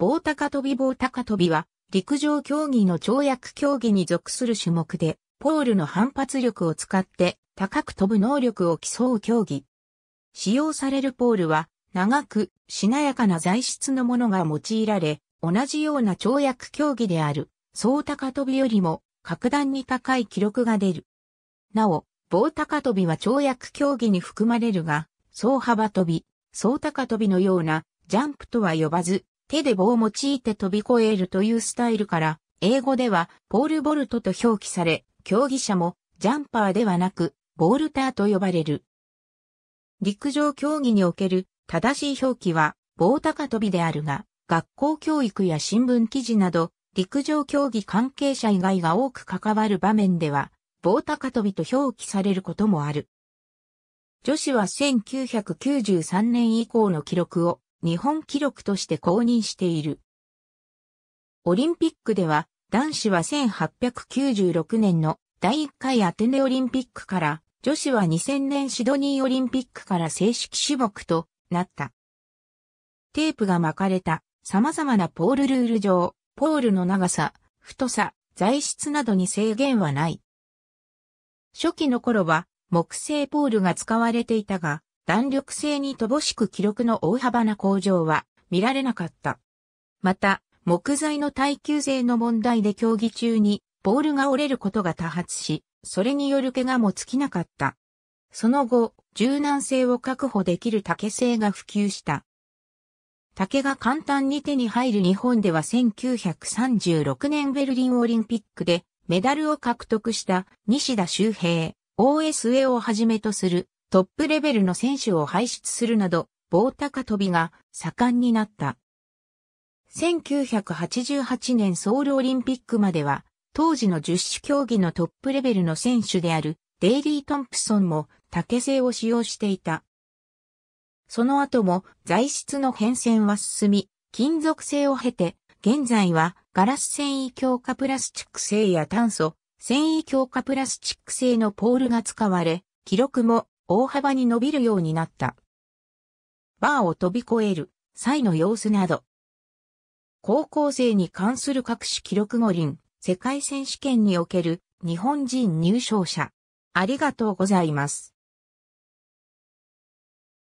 棒高跳び棒高跳びは、陸上競技の跳躍競技に属する種目で、ポールの反発力を使って高く飛ぶ能力を競う競技。使用されるポールは、長く、しなやかな材質のものが用いられ、同じような跳躍競技である、総高跳びよりも、格段に高い記録が出る。なお、棒高跳びは跳躍競技に含まれるが、総幅跳び、総高跳びのような、ジャンプとは呼ばず、手で棒を用いて飛び越えるというスタイルから、英語ではポールボルトと表記され、競技者もジャンパーではなく、ボールターと呼ばれる。陸上競技における正しい表記は棒高跳びであるが、学校教育や新聞記事など、陸上競技関係者以外が多く関わる場面では、棒高跳びと表記されることもある。女子は1993年以降の記録を日本記録として公認している。オリンピックでは男子は1896年の第1回アテネオリンピックから女子は2000年シドニーオリンピックから正式種目となった。テープが巻かれた様々なポールルール上、ポールの長さ、太さ、材質などに制限はない。初期の頃は木製ポールが使われていたが、弾力性に乏しく記録の大幅な向上は見られなかった。また、木材の耐久性の問題で競技中にボールが折れることが多発し、それによる怪我も尽きなかった。その後、柔軟性を確保できる竹製が普及した。竹が簡単に手に入る日本では1936年ベルリンオリンピックでメダルを獲得した西田修平、大江末をはじめとするトップレベルの選手を輩出するなど、棒高跳びが盛んになった。1988年ソウルオリンピックまでは、当時の十種競技のトップレベルの選手であるデイリー・トンプソンも竹製を使用していた。その後も材質の変遷は進み、金属製を経て、現在はガラス繊維強化プラスチック製や炭素、繊維強化プラスチック製のポールが使われ、記録も大幅に伸びるようになった。バーを飛び越える際の様子など、高校生に関する各種記録五輪、世界選手権における日本人入賞者。ありがとうございます。